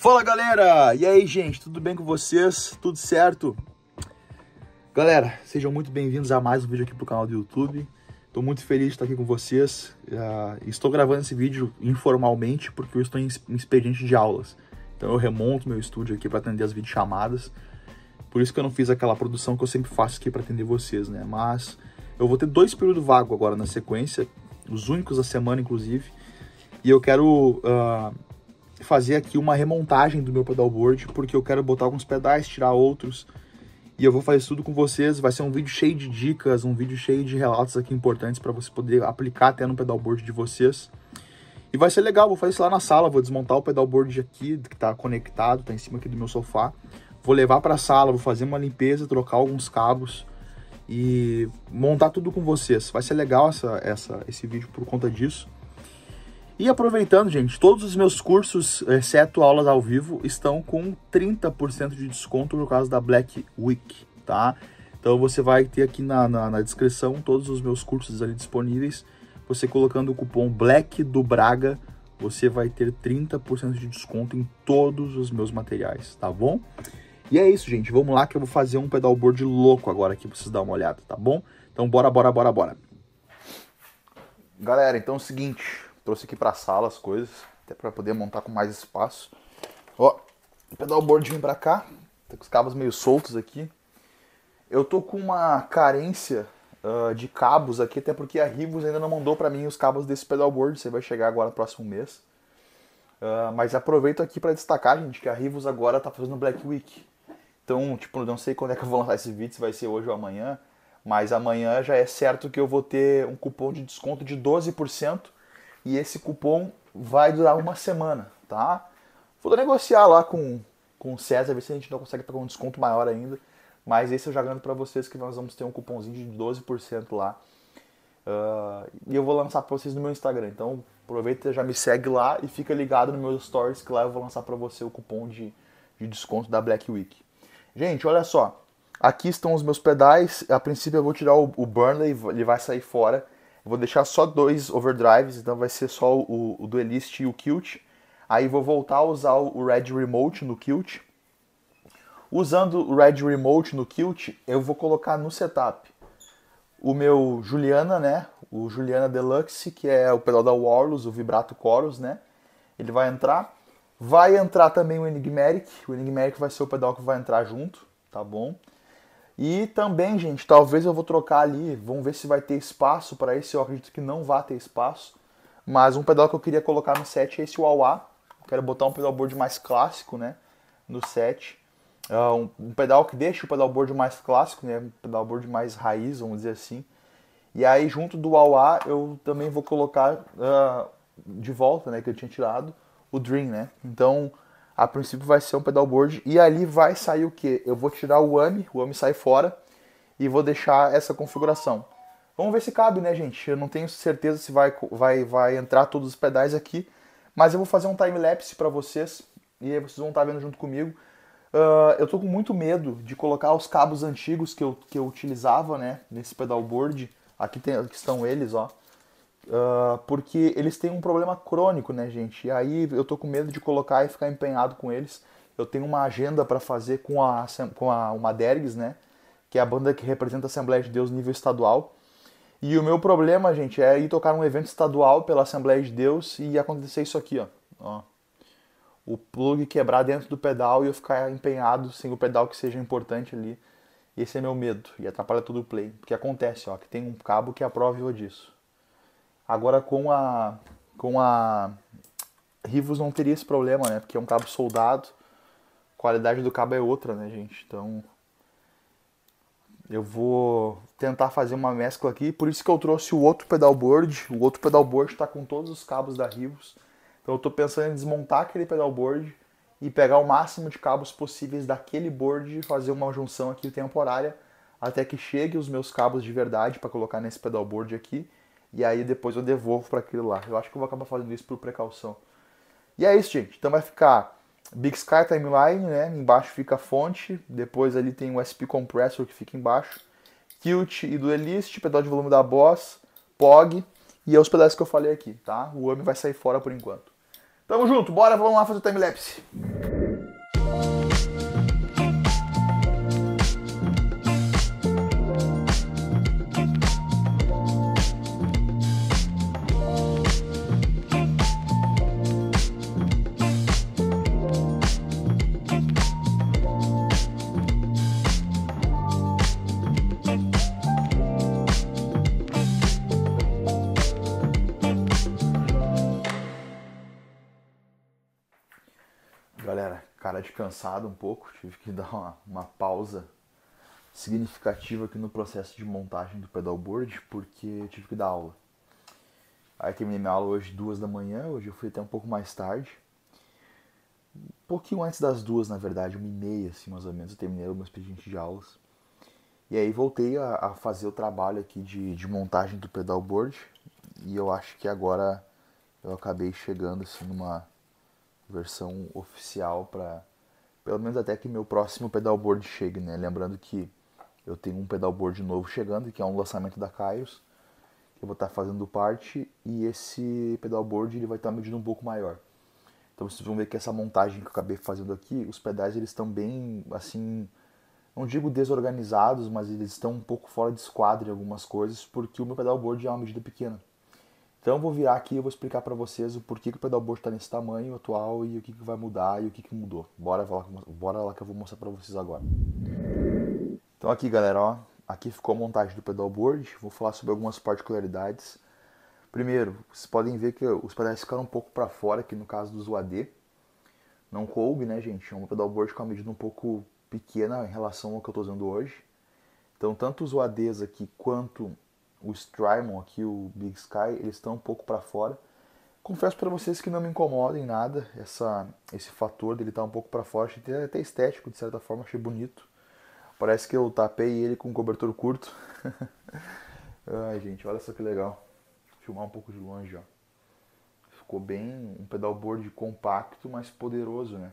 Fala galera! E aí, gente, tudo bem com vocês? Tudo certo? Galera, sejam muito bem-vindos a mais um vídeo aqui pro canal do YouTube. Estou muito feliz de estar aqui com vocês. Uh, estou gravando esse vídeo informalmente porque eu estou em expediente de aulas. Então eu remonto meu estúdio aqui para atender as videochamadas. Por isso que eu não fiz aquela produção que eu sempre faço aqui para atender vocês, né? Mas eu vou ter dois períodos vagos agora na sequência, os únicos da semana, inclusive. E eu quero. Uh, fazer aqui uma remontagem do meu pedalboard, porque eu quero botar alguns pedais, tirar outros, e eu vou fazer tudo com vocês. Vai ser um vídeo cheio de dicas, um vídeo cheio de relatos aqui importantes para você poder aplicar até no pedalboard de vocês. E vai ser legal, vou fazer isso lá na sala, vou desmontar o pedalboard aqui, que está conectado, está em cima aqui do meu sofá. Vou levar para a sala, vou fazer uma limpeza, trocar alguns cabos e montar tudo com vocês. Vai ser legal essa, essa, esse vídeo por conta disso. E aproveitando, gente, todos os meus cursos, exceto aulas ao vivo, estão com 30% de desconto por causa da Black Week, tá? Então você vai ter aqui na, na, na descrição todos os meus cursos ali disponíveis. Você colocando o cupom Black do Braga, você vai ter 30% de desconto em todos os meus materiais, tá bom? E é isso, gente. Vamos lá que eu vou fazer um pedalboard louco agora aqui pra vocês dar uma olhada, tá bom? Então bora, bora, bora, bora. Galera, então é o seguinte. Trouxe aqui pra sala as coisas, até pra poder montar com mais espaço. Ó, o pedalboard vem pra cá, tá com os cabos meio soltos aqui. Eu tô com uma carência uh, de cabos aqui, até porque a Rivos ainda não mandou pra mim os cabos desse pedalboard, você vai chegar agora no próximo mês. Uh, mas aproveito aqui para destacar, gente, que a Rivos agora tá fazendo Black Week. Então, tipo, não sei quando é que eu vou lançar esse vídeo, se vai ser hoje ou amanhã, mas amanhã já é certo que eu vou ter um cupom de desconto de 12% e esse cupom vai durar uma semana, tá? Vou negociar lá com, com o César, ver se a gente não consegue pegar um desconto maior ainda. Mas esse eu já garanto para vocês que nós vamos ter um cupomzinho de 12% lá. Uh, e eu vou lançar para vocês no meu Instagram. Então aproveita, já me segue lá e fica ligado nos meus stories que lá eu vou lançar para você o cupom de, de desconto da Black Week. Gente, olha só. Aqui estão os meus pedais. A princípio eu vou tirar o, o Burnley, ele vai sair fora eu vou deixar só dois overdrives, então vai ser só o, o Duelist e o Kilt. Aí vou voltar a usar o Red Remote no Kilt. Usando o Red Remote no Kilt, eu vou colocar no setup o meu Juliana, né? O Juliana Deluxe, que é o pedal da Warlus, o Vibrato Chorus, né? Ele vai entrar. Vai entrar também o Enigmatic. O Enigmatic vai ser o pedal que vai entrar junto, tá bom? E também, gente, talvez eu vou trocar ali, vamos ver se vai ter espaço para esse, eu acredito que não vai ter espaço. Mas um pedal que eu queria colocar no set é esse Wawa. Quero botar um pedalboard mais clássico, né, no set. Ah, um, pedal que deixa o pedalboard mais clássico, né, um pedalboard mais raiz, vamos dizer assim. E aí junto do Wawa eu também vou colocar uh, de volta, né, que eu tinha tirado, o Dream, né. Então a princípio vai ser um pedalboard e ali vai sair o que? Eu vou tirar o AMI, o AMI sai fora e vou deixar essa configuração. Vamos ver se cabe, né, gente? Eu não tenho certeza se vai, vai, vai entrar todos os pedais aqui, mas eu vou fazer um time-lapse para vocês e aí vocês vão estar tá vendo junto comigo. Uh, eu estou com muito medo de colocar os cabos antigos que eu, que eu utilizava, né, nesse pedalboard. Aqui, tem, aqui estão eles, ó. Uh, porque eles têm um problema crônico, né, gente? E aí eu tô com medo de colocar e ficar empenhado com eles. Eu tenho uma agenda para fazer com a com a uma Dergs, né? Que é a banda que representa a Assembleia de Deus nível estadual. E o meu problema, gente, é ir tocar um evento estadual pela Assembleia de Deus e acontecer isso aqui, ó. ó. O plug quebrar dentro do pedal e eu ficar empenhado sem o pedal que seja importante ali. Esse é meu medo e atrapalha todo o play. Porque acontece, ó, que tem um cabo que aprova disso. Agora com a com a Rivos não teria esse problema, né? Porque é um cabo soldado. A qualidade do cabo é outra, né, gente? Então eu vou tentar fazer uma mescla aqui, por isso que eu trouxe o outro pedalboard. O outro pedalboard está com todos os cabos da Rivos. Então eu estou pensando em desmontar aquele pedalboard e pegar o máximo de cabos possíveis daquele board e fazer uma junção aqui temporária até que chegue os meus cabos de verdade para colocar nesse pedalboard aqui e aí depois eu devolvo para aquilo lá. Eu acho que eu vou acabar fazendo isso por precaução. E é isso, gente. Então vai ficar Big Sky Timeline, né? Embaixo fica a fonte. Depois ali tem o SP Compressor que fica embaixo. Tilt e Duelist, pedal de volume da Boss, POG e é os pedaços que eu falei aqui, tá? O AMI vai sair fora por enquanto. Tamo junto, bora, vamos lá fazer o timelapse. cara de cansado um pouco, tive que dar uma, uma pausa significativa aqui no processo de montagem do pedalboard, porque tive que dar aula. Aí terminei minha aula hoje duas da manhã, hoje eu fui até um pouco mais tarde. Um pouquinho antes das duas, na verdade, uma e meia, assim, mais ou menos, eu terminei o meu expediente de aulas. E aí voltei a, a fazer o trabalho aqui de, de montagem do pedalboard. E eu acho que agora eu acabei chegando, assim, numa versão oficial para pelo menos até que meu próximo pedalboard chegue, né? Lembrando que eu tenho um pedalboard novo chegando, que é um lançamento da Kairos, que eu vou estar tá fazendo parte, e esse pedalboard ele vai estar tá medindo um pouco maior. Então vocês vão ver que essa montagem que eu acabei fazendo aqui, os pedais eles estão bem, assim, não digo desorganizados, mas eles estão um pouco fora de esquadro em algumas coisas, porque o meu pedalboard é uma medida pequena. Então eu vou virar aqui e vou explicar para vocês o porquê que o pedalboard está nesse tamanho atual e o que, que vai mudar e o que, que mudou. Bora lá, bora lá que eu vou mostrar para vocês agora. Então aqui galera, ó, aqui ficou a montagem do pedalboard, vou falar sobre algumas particularidades. Primeiro, vocês podem ver que os pedais ficaram um pouco para fora aqui no caso dos UAD. Não coube, né gente, é um pedalboard com a medida um pouco pequena em relação ao que eu estou usando hoje. Então tanto os UADs aqui quanto o Strymon aqui, o Big Sky, eles estão um pouco para fora. Confesso para vocês que não me incomodem nada essa, esse fator dele estar tá um pouco para fora. Achei até estético, de certa forma, achei bonito. Parece que eu tapei ele com um cobertor curto. Ai, gente, olha só que legal. filmar um pouco de longe, ó. Ficou bem um pedalboard compacto, mas poderoso, né?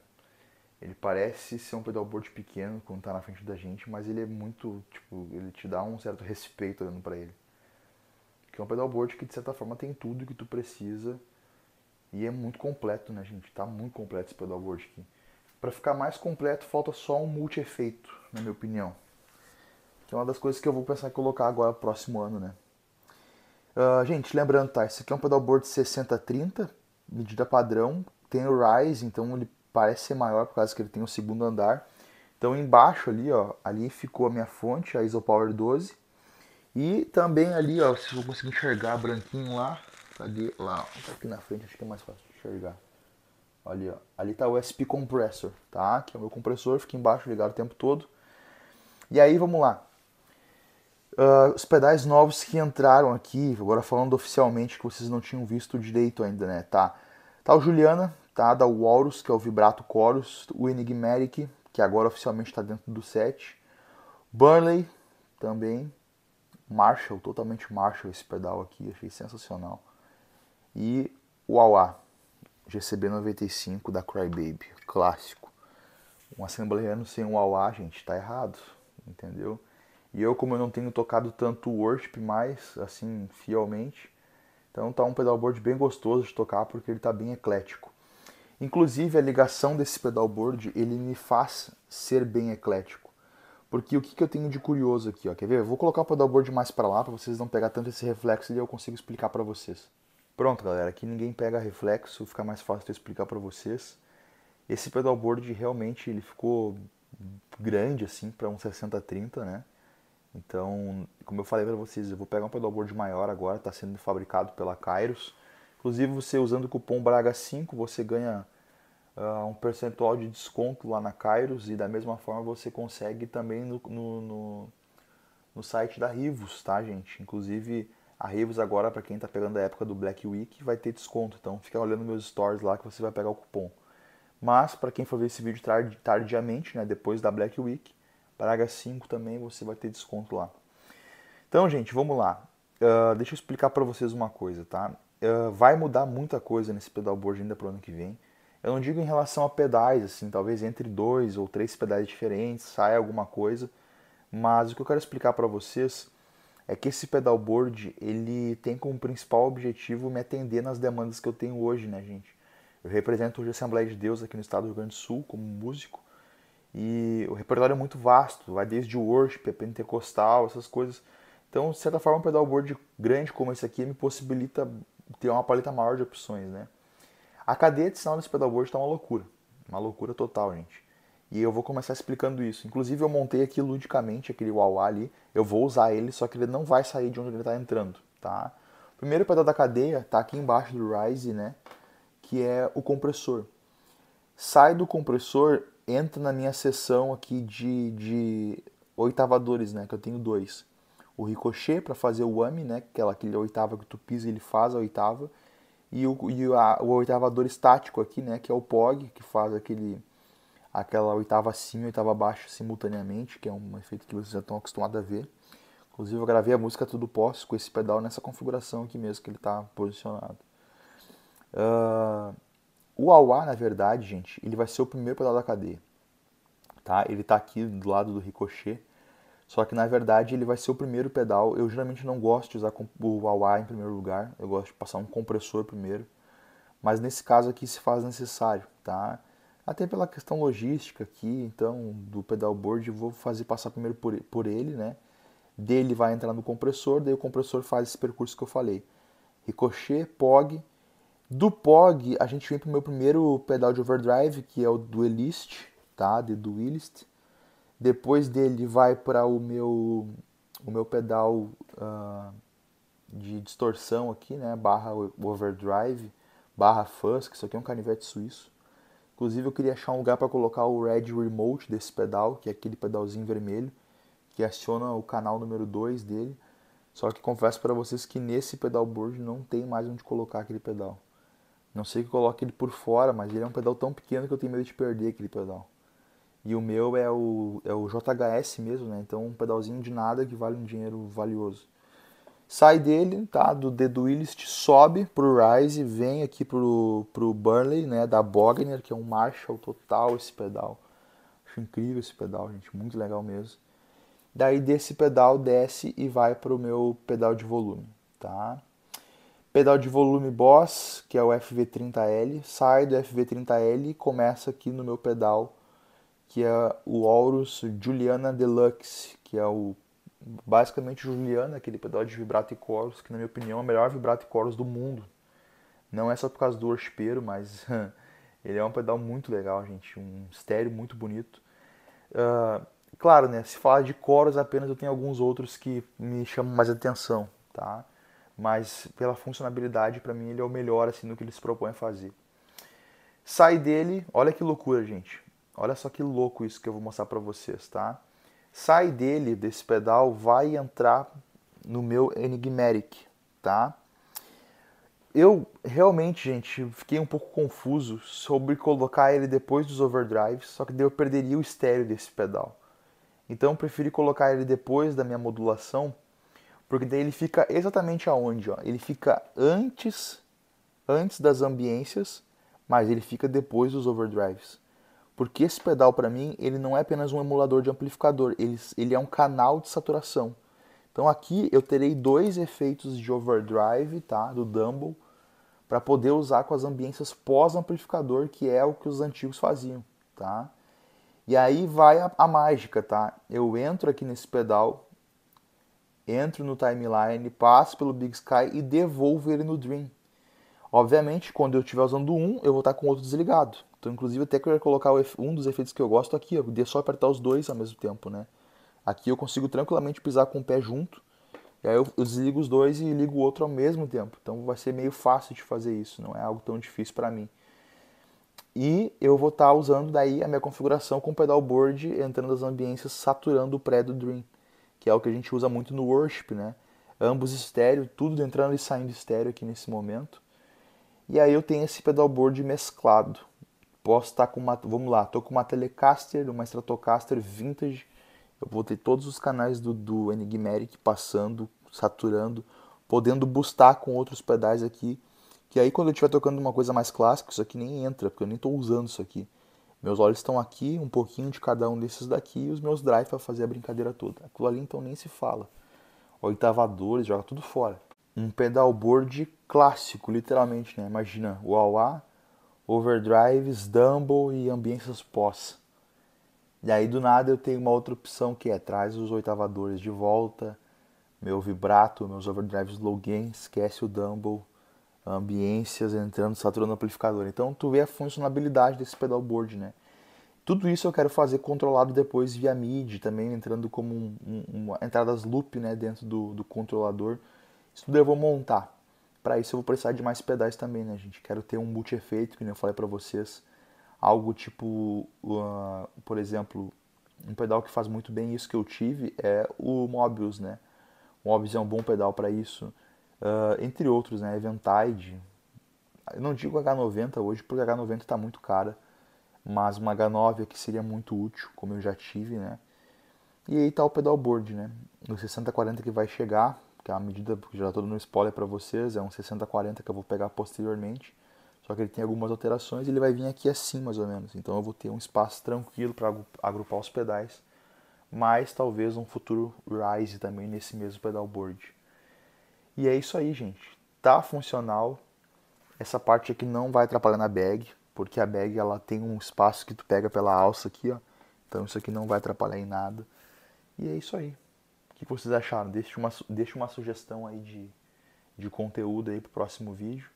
Ele parece ser um pedalboard pequeno quando tá na frente da gente, mas ele é muito, tipo, ele te dá um certo respeito olhando para ele que é um pedalboard que de certa forma tem tudo que tu precisa e é muito completo, né, gente? Tá muito completo esse pedalboard aqui. Para ficar mais completo, falta só um multi-efeito, na minha opinião. Que é uma das coisas que eu vou pensar em colocar agora próximo ano, né? Uh, gente, lembrando, tá? Esse aqui é um pedalboard 60-30, medida padrão. Tem o Rise, então ele parece ser maior por causa que ele tem o um segundo andar. Então embaixo ali, ó, ali ficou a minha fonte, a ISO Power 12 e também ali, ó, se eu conseguir enxergar branquinho lá, cadê? Tá lá, ó, tá aqui na frente, acho que é mais fácil de enxergar. Ali, ó, ali tá o SP Compressor, tá? Que é o meu compressor, fica embaixo ligado o tempo todo. E aí, vamos lá. Uh, os pedais novos que entraram aqui, agora falando oficialmente que vocês não tinham visto direito ainda, né? Tá, tá o Juliana, tá? Da Walrus, que é o Vibrato Chorus, o Enigmatic, que agora oficialmente está dentro do set, Burnley também, Marshall, totalmente Marshall esse pedal aqui, achei sensacional. E o Awa GCB 95 da Crybaby, clássico. Um assembleiano sem um Awa, gente, tá errado, entendeu? E eu, como eu não tenho tocado tanto worship mais, assim, fielmente, então tá um pedalboard bem gostoso de tocar porque ele tá bem eclético. Inclusive a ligação desse pedalboard, ele me faz ser bem eclético. Porque o que, que eu tenho de curioso aqui, ó? Quer ver? Eu vou colocar o pedalboard mais para lá para vocês não pegar tanto esse reflexo e eu consigo explicar para vocês. Pronto, galera, aqui ninguém pega reflexo, fica mais fácil de explicar para vocês. Esse pedalboard realmente ele ficou grande assim para um 60 30, né? Então, como eu falei para vocês, eu vou pegar um pedalboard maior agora, está sendo fabricado pela Kairos. Inclusive, você usando o cupom BRAGA5, você ganha uh, um percentual de desconto lá na Kairos e da mesma forma você consegue também no, no, no, no site da Rivos, tá gente? Inclusive a Rivos agora, para quem está pegando a época do Black Week, vai ter desconto, então fica olhando meus stories lá que você vai pegar o cupom. Mas para quem for ver esse vídeo tard tardiamente, né, depois da Black Week, Praga 5 também você vai ter desconto lá. Então, gente, vamos lá. Uh, deixa eu explicar para vocês uma coisa, tá? Uh, vai mudar muita coisa nesse pedalboard ainda para o ano que vem. Eu não digo em relação a pedais, assim, talvez entre dois ou três pedais diferentes saia alguma coisa, mas o que eu quero explicar para vocês é que esse pedalboard ele tem como principal objetivo me atender nas demandas que eu tenho hoje, né, gente? Eu represento hoje a Assembleia de Deus aqui no estado do Rio Grande do Sul como músico e o repertório é muito vasto, vai desde o worship, pentecostal, essas coisas. Então, de certa forma, um pedalboard grande como esse aqui me possibilita ter uma paleta maior de opções, né? A cadeia de sinal nesse pedalboard está uma loucura. Uma loucura total, gente. E eu vou começar explicando isso. Inclusive, eu montei aqui ludicamente aquele wah ali. Eu vou usar ele, só que ele não vai sair de onde ele está entrando, tá? O primeiro pedal da cadeia está aqui embaixo do Rise, né? Que é o compressor. Sai do compressor, entra na minha seção aqui de, de oitavadores, né? Que eu tenho dois. O ricochet para fazer o AMI, né? Aquela, aquele oitava que tu pisa ele faz a oitava e o, e a, o oitavador estático aqui, né, que é o POG, que faz aquele aquela oitava acima e oitava abaixo simultaneamente, que é um efeito que vocês já estão acostumados a ver. Inclusive eu gravei a música Tudo Posso com esse pedal nessa configuração aqui mesmo que ele está posicionado. Uh, o AUA, na verdade, gente, ele vai ser o primeiro pedal da cadeia. Tá? Ele está aqui do lado do ricochet. Só que na verdade ele vai ser o primeiro pedal. Eu geralmente não gosto de usar o AUA em primeiro lugar, eu gosto de passar um compressor primeiro. Mas nesse caso aqui se faz necessário, tá? Até pela questão logística aqui, então, do pedalboard, vou fazer passar primeiro por, por ele, né? Dele vai entrar no compressor, daí o compressor faz esse percurso que eu falei. Ricochet, POG. Do POG, a gente vem pro meu primeiro pedal de overdrive, que é o Duelist, tá? De Duelist. Depois dele vai para o meu, o meu pedal uh, de distorção aqui, né? Barra overdrive, barra fuzz, que isso aqui é um canivete suíço. Inclusive eu queria achar um lugar para colocar o red remote desse pedal, que é aquele pedalzinho vermelho, que aciona o canal número 2 dele. Só que confesso para vocês que nesse pedal board não tem mais onde colocar aquele pedal. Não sei que coloque ele por fora, mas ele é um pedal tão pequeno que eu tenho medo de perder aquele pedal. E o meu é o, é o JHS mesmo, né? Então um pedalzinho de nada que vale um dinheiro valioso. Sai dele, tá? Do The Duelist, sobe pro Rise, vem aqui pro, pro Burnley, né? Da Bogner, que é um Marshall total esse pedal. Acho incrível esse pedal, gente. Muito legal mesmo. Daí desse pedal desce e vai pro meu pedal de volume, tá? Pedal de volume Boss, que é o FV30L, sai do FV30L e começa aqui no meu pedal que é o Aurus Juliana Deluxe, que é o basicamente Juliana, aquele pedal de vibrato e coros, que na minha opinião é o melhor vibrato e coros do mundo. Não é só por causa do orcheiro, mas ele é um pedal muito legal, gente, um estéreo muito bonito. Uh, claro, né, se falar de coros apenas eu tenho alguns outros que me chamam mais atenção, tá? Mas pela funcionalidade, para mim ele é o melhor assim no que eles propõem fazer. Sai dele, olha que loucura, gente Olha só que louco isso que eu vou mostrar para vocês, tá? Sai dele, desse pedal, vai entrar no meu Enigmatic, tá? Eu realmente, gente, fiquei um pouco confuso sobre colocar ele depois dos overdrives, só que daí eu perderia o estéreo desse pedal. Então eu preferi colocar ele depois da minha modulação, porque daí ele fica exatamente aonde, ó. Ele fica antes antes das ambiências, mas ele fica depois dos overdrives. Porque esse pedal para mim, ele não é apenas um emulador de amplificador, ele, ele é um canal de saturação. Então aqui eu terei dois efeitos de overdrive, tá, do Dumble, para poder usar com as ambiências pós-amplificador, que é o que os antigos faziam, tá? E aí vai a, a mágica, tá? Eu entro aqui nesse pedal, entro no timeline, passo pelo Big Sky e devolvo ele no Dream. Obviamente, quando eu estiver usando um, eu vou estar com o outro desligado. Então, inclusive, até que eu ia colocar um dos efeitos que eu gosto aqui, eu podia só apertar os dois ao mesmo tempo, né? Aqui eu consigo tranquilamente pisar com o pé junto, e aí eu, eu desligo os dois e ligo o outro ao mesmo tempo. Então vai ser meio fácil de fazer isso, não é algo tão difícil para mim. E eu vou estar usando daí a minha configuração com o board entrando nas ambiências, saturando o pré do Dream, que é o que a gente usa muito no Worship, né? Ambos estéreo, tudo entrando e saindo estéreo aqui nesse momento. E aí eu tenho esse pedalboard mesclado. Posso estar tá com uma, vamos lá, estou com uma Telecaster, uma Stratocaster vintage. Eu vou ter todos os canais do, do Enigmatic passando, saturando, podendo boostar com outros pedais aqui. Que aí quando eu estiver tocando uma coisa mais clássica, isso aqui nem entra, porque eu nem estou usando isso aqui. Meus olhos estão aqui, um pouquinho de cada um desses daqui, e os meus drive para fazer a brincadeira toda. Aquilo ali então nem se fala. Oitavadores, joga tudo fora um pedalboard clássico, literalmente, né? Imagina, wah-wah, overdrives, dumble e ambiências pós. E aí do nada eu tenho uma outra opção que é traz os oitavadores de volta, meu vibrato, meus overdrives low gain, esquece o dumble, ambiências entrando, saturando o amplificador. Então tu vê a funcionalidade desse pedalboard, né? Tudo isso eu quero fazer controlado depois via MIDI, também entrando como um, um, uma entradas loop né, dentro do, do controlador isso tudo eu vou montar. Para isso eu vou precisar de mais pedais também, né, gente? Quero ter um boot efeito, que nem eu falei para vocês. Algo tipo, uh, por exemplo, um pedal que faz muito bem isso que eu tive é o Mobius, né? O Mobius é um bom pedal para isso. Uh, entre outros, né? Eventide. Eu não digo H90 hoje, porque H90 está muito cara. Mas uma H9 é que seria muito útil, como eu já tive, né? E aí tá o pedalboard, né? O 6040 que vai chegar, que é a medida, porque já estou tá dando um spoiler para vocês, é um 60-40 que eu vou pegar posteriormente. Só que ele tem algumas alterações e ele vai vir aqui assim, mais ou menos. Então eu vou ter um espaço tranquilo para agrupar os pedais, mas talvez um futuro Rise também nesse mesmo pedalboard. E é isso aí, gente. Tá funcional. Essa parte aqui não vai atrapalhar na bag, porque a bag ela tem um espaço que tu pega pela alça aqui, ó. Então isso aqui não vai atrapalhar em nada. E é isso aí. O que vocês acharam? Deixe uma, deixe uma sugestão aí de, de conteúdo aí pro próximo vídeo.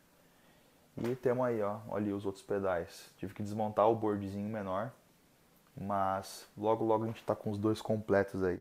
E temos aí, ó, ali os outros pedais. Tive que desmontar o boardzinho menor, mas logo logo a gente tá com os dois completos aí.